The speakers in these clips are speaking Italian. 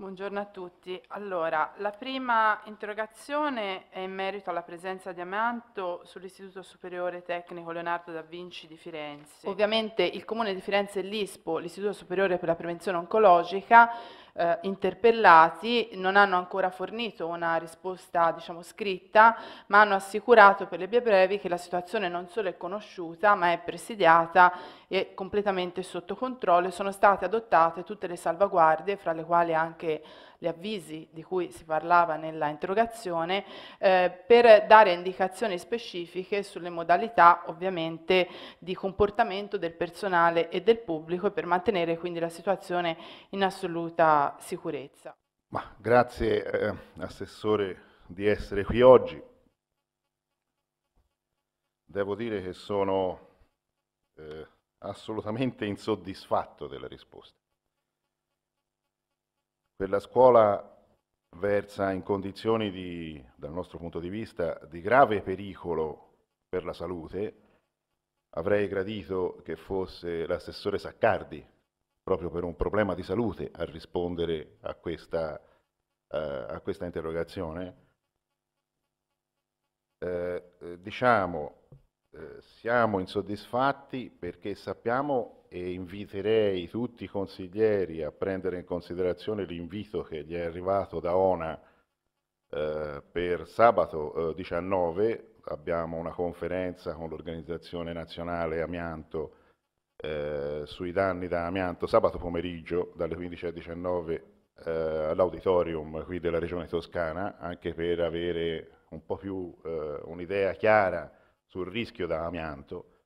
Buongiorno a tutti. Allora, la prima interrogazione è in merito alla presenza di Amaranto sull'Istituto Superiore Tecnico Leonardo da Vinci di Firenze. Ovviamente il Comune di Firenze e l'ISPO, l'Istituto Superiore per la Prevenzione Oncologica, eh, interpellati non hanno ancora fornito una risposta diciamo, scritta, ma hanno assicurato per le vie brevi che la situazione non solo è conosciuta, ma è presidiata e completamente sotto controllo sono state adottate tutte le salvaguardie, fra le quali anche gli avvisi di cui si parlava nella interrogazione, eh, per dare indicazioni specifiche sulle modalità ovviamente di comportamento del personale e del pubblico e per mantenere quindi la situazione in assoluta sicurezza. Ma grazie eh, Assessore di essere qui oggi. Devo dire che sono eh, assolutamente insoddisfatto della risposta. Quella scuola versa in condizioni di, dal nostro punto di vista, di grave pericolo per la salute. Avrei gradito che fosse l'assessore Saccardi proprio per un problema di salute a rispondere a questa, uh, a questa interrogazione, eh, eh, diciamo eh, siamo insoddisfatti perché sappiamo e inviterei tutti i consiglieri a prendere in considerazione l'invito che gli è arrivato da ONA eh, per sabato 19, eh, abbiamo una conferenza con l'Organizzazione Nazionale Amianto sui danni da amianto sabato pomeriggio dalle 15 alle 19 eh, all'auditorium qui della Regione Toscana, anche per avere un po' più eh, un'idea chiara sul rischio da amianto,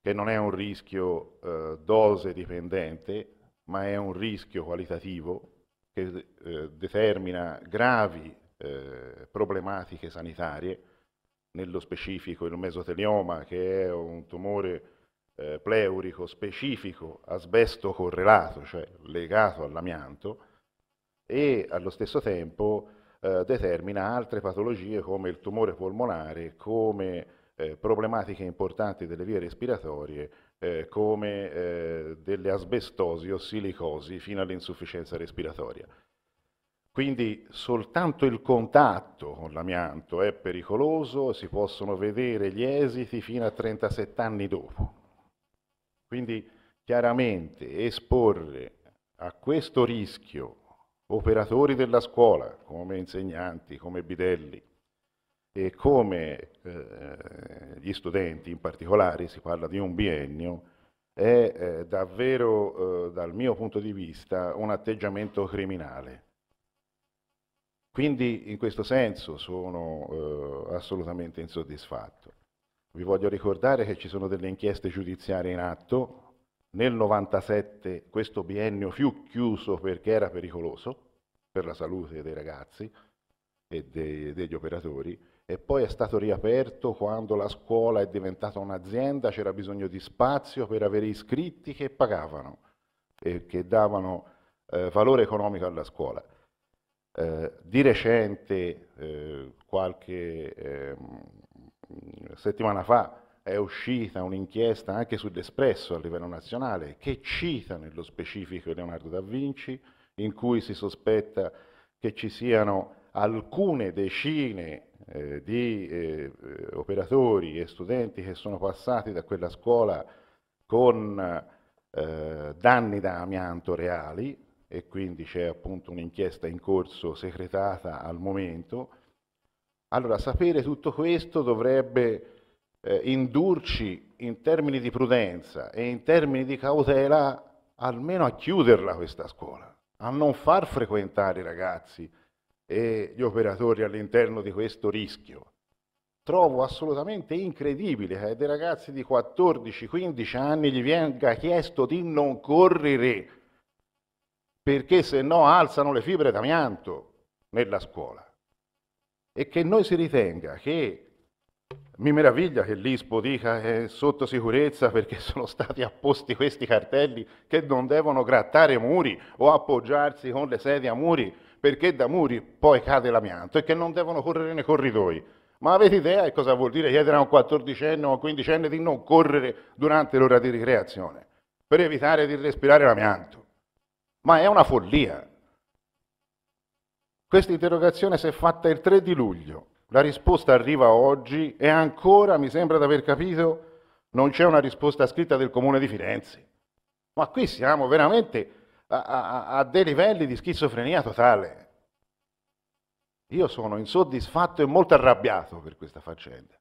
che non è un rischio eh, dose dipendente, ma è un rischio qualitativo che eh, determina gravi eh, problematiche sanitarie, nello specifico il mesotelioma, che è un tumore eh, pleurico specifico asbesto correlato, cioè legato all'amianto, e allo stesso tempo eh, determina altre patologie come il tumore polmonare, come eh, problematiche importanti delle vie respiratorie, eh, come eh, delle asbestosi o silicosi fino all'insufficienza respiratoria. Quindi soltanto il contatto con l'amianto è pericoloso, si possono vedere gli esiti fino a 37 anni dopo. Quindi chiaramente esporre a questo rischio operatori della scuola, come insegnanti, come bidelli e come eh, gli studenti in particolare, si parla di un biennio, è eh, davvero, eh, dal mio punto di vista, un atteggiamento criminale. Quindi in questo senso sono eh, assolutamente insoddisfatto. Vi voglio ricordare che ci sono delle inchieste giudiziarie in atto, nel 97 questo biennio fu chiuso perché era pericoloso per la salute dei ragazzi e dei, degli operatori e poi è stato riaperto quando la scuola è diventata un'azienda, c'era bisogno di spazio per avere iscritti che pagavano e che davano eh, valore economico alla scuola. Eh, di recente eh, qualche... Ehm, settimana fa è uscita un'inchiesta anche sull'Espresso a livello nazionale che cita nello specifico Leonardo da Vinci, in cui si sospetta che ci siano alcune decine eh, di eh, operatori e studenti che sono passati da quella scuola con eh, danni da amianto reali e quindi c'è appunto un'inchiesta in corso secretata al momento allora, sapere tutto questo dovrebbe eh, indurci in termini di prudenza e in termini di cautela almeno a chiuderla questa scuola, a non far frequentare i ragazzi e gli operatori all'interno di questo rischio. Trovo assolutamente incredibile che a dei ragazzi di 14-15 anni gli venga chiesto di non correre perché se no alzano le fibre d'amianto nella scuola e che noi si ritenga che mi meraviglia che l'ISPO dica che eh, è sotto sicurezza perché sono stati apposti questi cartelli che non devono grattare muri o appoggiarsi con le sedie a muri perché da muri poi cade l'amianto e che non devono correre nei corridoi. Ma avete idea di cosa vuol dire chiedere a un quattordicenne o a un quindicenne di non correre durante l'ora di ricreazione per evitare di respirare l'amianto? Ma è una follia. Questa interrogazione si è fatta il 3 di luglio, la risposta arriva oggi e ancora, mi sembra di aver capito, non c'è una risposta scritta del Comune di Firenze. Ma qui siamo veramente a, a, a dei livelli di schizofrenia totale. Io sono insoddisfatto e molto arrabbiato per questa faccenda.